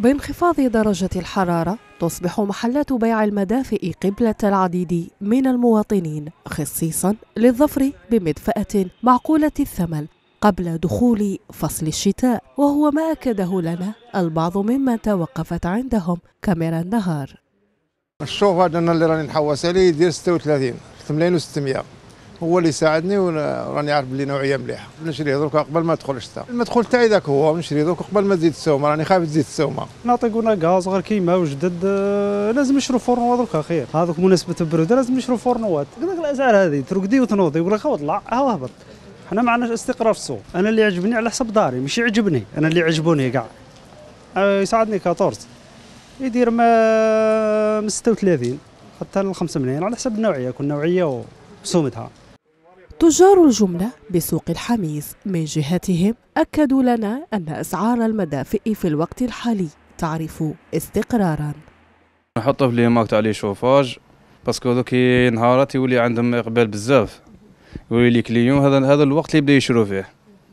بانخفاض درجة الحرارة تصبح محلات بيع المدافئ قبلة العديد من المواطنين خصيصا للظفر بمدفأة معقولة الثمن قبل دخول فصل الشتاء وهو ما أكده لنا البعض ممن توقفت عندهم كاميرا النهار الشوف هذا اللي راني نحوس عليه يدير 36 8600 هو اللي ساعدني وراني عارف بلي نوعيه مليحه نشريه دروك قبل ما تدخل الشتاء المدخول تاعي ذاك هو نشريه دروك قبل ما تزيد السومه راني خايف تزيد السومه نعطيكونا غاز غير كيما وجدد آه، لازم نشرو فورنوا دروك خير هذوك مناسبه البروده لازم نشرو فورنوات الاسعار هذه ترقدي وتنوضي لك وطلع ها هبط حنا ما عندناش استقرار في السوق انا اللي عجبني على حسب داري مش يعجبني انا اللي عجبوني كاع آه، يساعدني 14 يدير ما من 36 حتى ل 5 ملايين على حسب النوعيه كل نوعيه وسومتها تجار الجملة بسوق الحميص من جهتهم أكدوا لنا أن أسعار المدافئ في الوقت الحالي تعرف استقرارا نحطه في ليماك تاع لي شوفاج باسكو دوكي نهارات يولي عندهم اقبال بزاف يولي لي كليون هذا هذا الوقت اللي يبدا يشرو فيه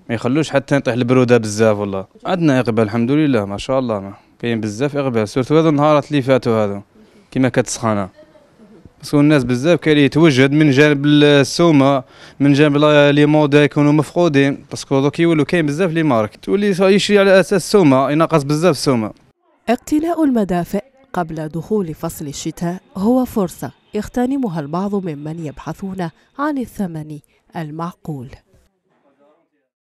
ما يخلوش حتى يطيح البروده بزاف والله عندنا اقبال الحمد لله ما شاء الله كاين بزاف اقبال سورتو هذا النهارات اللي فاتوا هذو كيما كانت باسكو الناس بزاف اللي يتوجد من جانب السومه من جانب لي مودا يكونوا مفقودين باسكو دوك يولوا كاين بزاف لي مارك تولي يشري على اساس السومه ينقص بزاف السومه اقتلاء المدافئ قبل دخول فصل الشتاء هو فرصه يغتنمها البعض ممن يبحثون عن الثمن المعقول